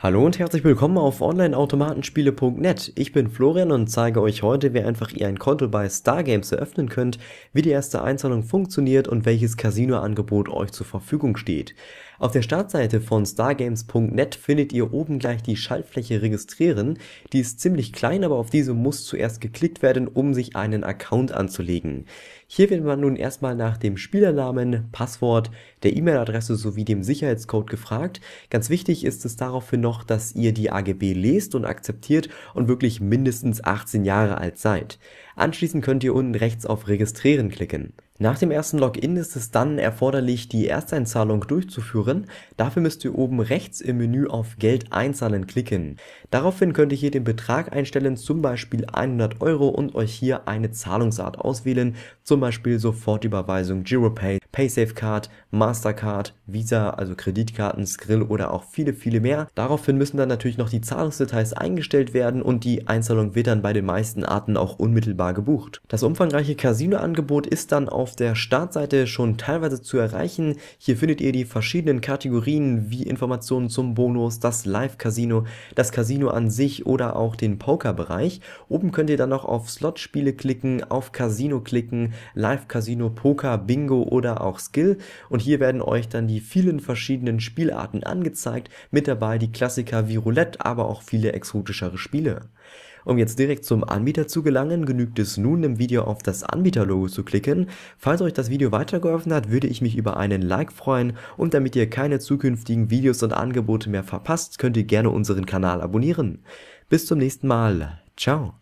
Hallo und herzlich willkommen auf onlineautomatenspiele.net. Ich bin Florian und zeige euch heute, wie einfach ihr ein Konto bei Stargames eröffnen könnt, wie die erste Einzahlung funktioniert und welches Casino-Angebot euch zur Verfügung steht. Auf der Startseite von stargames.net findet ihr oben gleich die Schaltfläche Registrieren. Die ist ziemlich klein, aber auf diese muss zuerst geklickt werden, um sich einen Account anzulegen. Hier wird man nun erstmal nach dem Spielernamen, Passwort, der E-Mail-Adresse sowie dem Sicherheitscode gefragt. Ganz wichtig ist es daraufhin noch, dass ihr die AGB lest und akzeptiert und wirklich mindestens 18 Jahre alt seid. Anschließend könnt ihr unten rechts auf Registrieren klicken. Nach dem ersten Login ist es dann erforderlich, die Ersteinzahlung durchzuführen. Dafür müsst ihr oben rechts im Menü auf Geld einzahlen klicken. Daraufhin könnt ihr hier den Betrag einstellen, zum Beispiel 100 Euro und euch hier eine Zahlungsart auswählen, zum Beispiel Sofortüberweisung, Giropay, Paysafe Card, Mastercard, Visa, also Kreditkarten, Skrill oder auch viele, viele mehr. Daraufhin müssen dann natürlich noch die Zahlungsdetails eingestellt werden und die Einzahlung wird dann bei den meisten Arten auch unmittelbar Jahr gebucht. Das umfangreiche Casino-Angebot ist dann auf der Startseite schon teilweise zu erreichen. Hier findet ihr die verschiedenen Kategorien wie Informationen zum Bonus, das Live-Casino, das Casino an sich oder auch den Poker-Bereich. Oben könnt ihr dann noch auf Slot-Spiele klicken, auf Casino klicken, Live-Casino, Poker, Bingo oder auch Skill. Und hier werden euch dann die vielen verschiedenen Spielarten angezeigt, mit dabei die Klassiker wie Roulette, aber auch viele exotischere Spiele. Um jetzt direkt zum Anbieter zu gelangen, genügt es nun im Video auf das Anbieterlogo zu klicken. Falls euch das Video weitergeholfen hat, würde ich mich über einen Like freuen und damit ihr keine zukünftigen Videos und Angebote mehr verpasst, könnt ihr gerne unseren Kanal abonnieren. Bis zum nächsten Mal. Ciao.